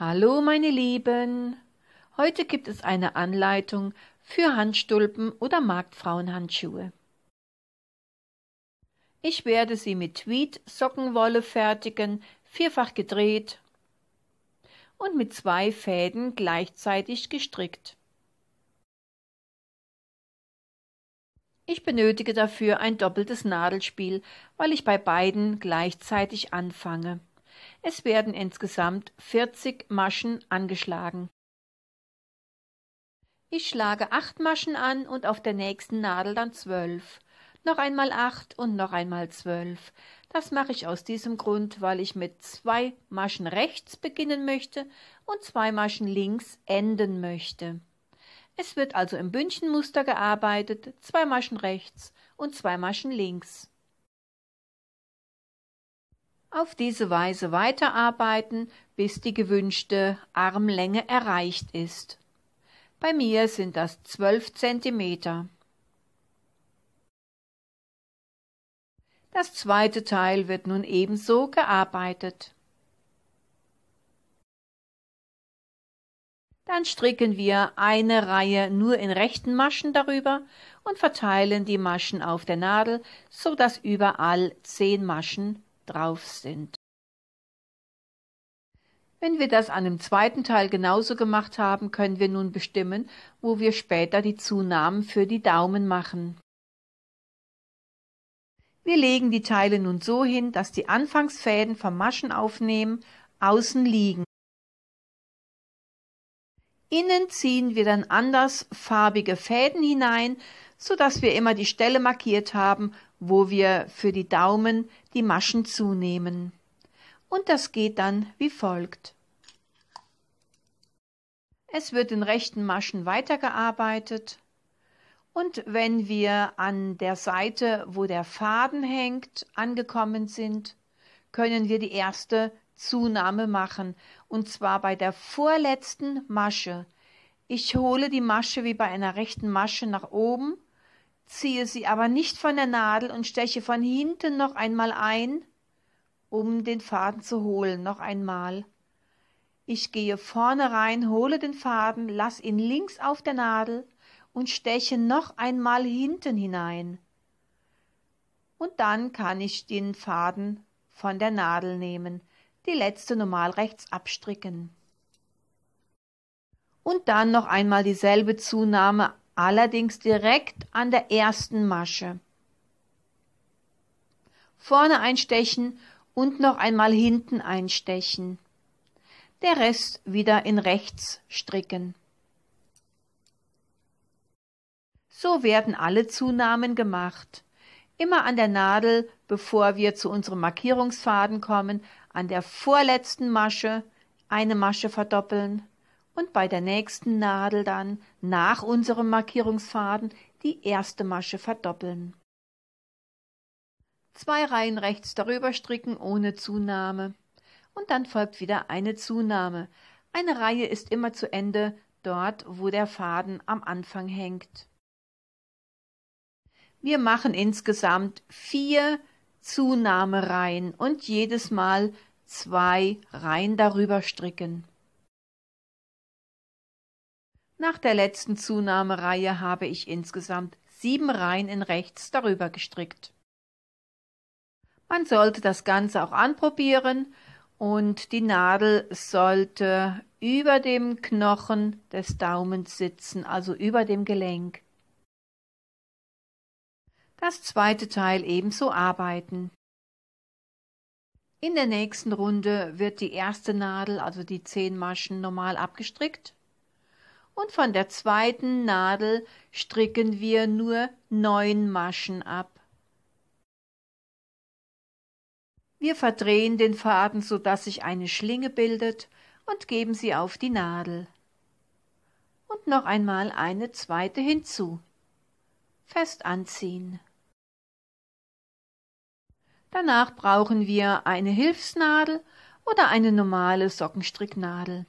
Hallo meine Lieben! Heute gibt es eine Anleitung für Handstulpen oder Marktfrauenhandschuhe. Ich werde sie mit Tweed Sockenwolle fertigen, vierfach gedreht und mit zwei Fäden gleichzeitig gestrickt. Ich benötige dafür ein doppeltes Nadelspiel, weil ich bei beiden gleichzeitig anfange. Es werden insgesamt 40 Maschen angeschlagen. Ich schlage 8 Maschen an und auf der nächsten Nadel dann 12. Noch einmal 8 und noch einmal 12. Das mache ich aus diesem Grund, weil ich mit 2 Maschen rechts beginnen möchte und 2 Maschen links enden möchte. Es wird also im Bündchenmuster gearbeitet, 2 Maschen rechts und 2 Maschen links. Auf diese Weise weiterarbeiten, bis die gewünschte Armlänge erreicht ist. Bei mir sind das 12 Zentimeter. Das zweite Teil wird nun ebenso gearbeitet. Dann stricken wir eine Reihe nur in rechten Maschen darüber und verteilen die Maschen auf der Nadel, so dass überall zehn Maschen drauf sind. Wenn wir das an dem zweiten Teil genauso gemacht haben, können wir nun bestimmen, wo wir später die Zunahmen für die Daumen machen. Wir legen die Teile nun so hin, dass die Anfangsfäden vom Maschenaufnehmen außen liegen. Innen ziehen wir dann anders farbige Fäden hinein, so dass wir immer die Stelle markiert haben, wo wir für die Daumen die Maschen zunehmen. Und das geht dann wie folgt. Es wird in rechten Maschen weitergearbeitet. Und wenn wir an der Seite, wo der Faden hängt, angekommen sind, können wir die erste Zunahme machen, und zwar bei der vorletzten Masche. Ich hole die Masche wie bei einer rechten Masche nach oben ziehe sie aber nicht von der Nadel und steche von hinten noch einmal ein, um den Faden zu holen, noch einmal. Ich gehe vorne rein, hole den Faden, lass ihn links auf der Nadel und steche noch einmal hinten hinein. Und dann kann ich den Faden von der Nadel nehmen, die letzte normal rechts abstricken. Und dann noch einmal dieselbe Zunahme allerdings direkt an der ersten Masche. Vorne einstechen und noch einmal hinten einstechen. Der Rest wieder in rechts stricken. So werden alle Zunahmen gemacht. Immer an der Nadel, bevor wir zu unserem Markierungsfaden kommen, an der vorletzten Masche eine Masche verdoppeln, und bei der nächsten Nadel dann nach unserem Markierungsfaden die erste Masche verdoppeln. Zwei Reihen rechts darüber stricken ohne Zunahme und dann folgt wieder eine Zunahme. Eine Reihe ist immer zu Ende dort, wo der Faden am Anfang hängt. Wir machen insgesamt vier Zunahmereihen und jedes Mal zwei Reihen darüber stricken. Nach der letzten Zunahmereihe habe ich insgesamt sieben Reihen in rechts darüber gestrickt. Man sollte das Ganze auch anprobieren und die Nadel sollte über dem Knochen des Daumens sitzen, also über dem Gelenk. Das zweite Teil ebenso arbeiten. In der nächsten Runde wird die erste Nadel, also die zehn Maschen, normal abgestrickt und von der zweiten Nadel stricken wir nur neun Maschen ab. Wir verdrehen den Faden, so dass sich eine Schlinge bildet und geben sie auf die Nadel. Und noch einmal eine zweite hinzu. Fest anziehen. Danach brauchen wir eine Hilfsnadel oder eine normale Sockenstricknadel.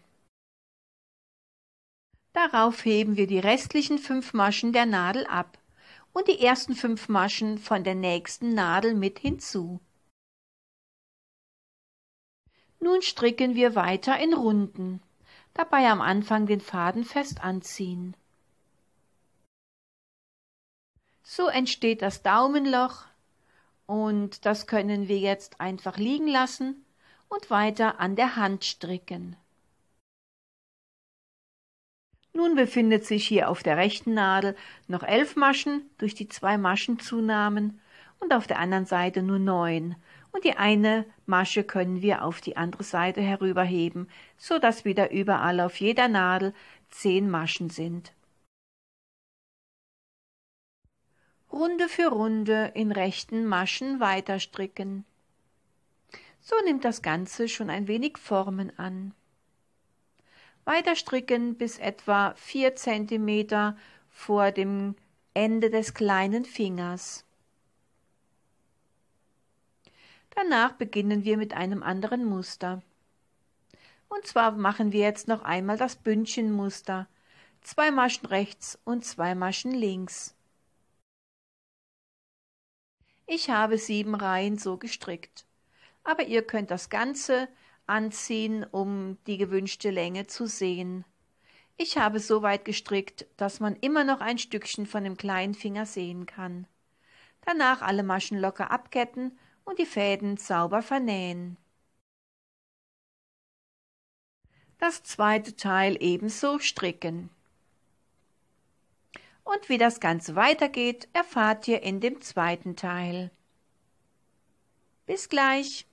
Darauf heben wir die restlichen fünf Maschen der Nadel ab und die ersten fünf Maschen von der nächsten Nadel mit hinzu. Nun stricken wir weiter in Runden, dabei am Anfang den Faden fest anziehen. So entsteht das Daumenloch und das können wir jetzt einfach liegen lassen und weiter an der Hand stricken. Nun befindet sich hier auf der rechten Nadel noch elf Maschen durch die zwei Maschenzunahmen und auf der anderen Seite nur neun. Und die eine Masche können wir auf die andere Seite herüberheben, so dass wieder überall auf jeder Nadel zehn Maschen sind. Runde für Runde in rechten Maschen weiterstricken. So nimmt das Ganze schon ein wenig Formen an. Weiter stricken bis etwa 4 cm vor dem Ende des kleinen Fingers. Danach beginnen wir mit einem anderen Muster. Und zwar machen wir jetzt noch einmal das Bündchenmuster. Zwei Maschen rechts und zwei Maschen links. Ich habe sieben Reihen so gestrickt. Aber ihr könnt das Ganze anziehen, um die gewünschte Länge zu sehen. Ich habe so weit gestrickt, dass man immer noch ein Stückchen von dem kleinen Finger sehen kann. Danach alle Maschen locker abketten und die Fäden sauber vernähen. Das zweite Teil ebenso stricken. Und wie das Ganze weitergeht, erfahrt ihr in dem zweiten Teil. Bis gleich!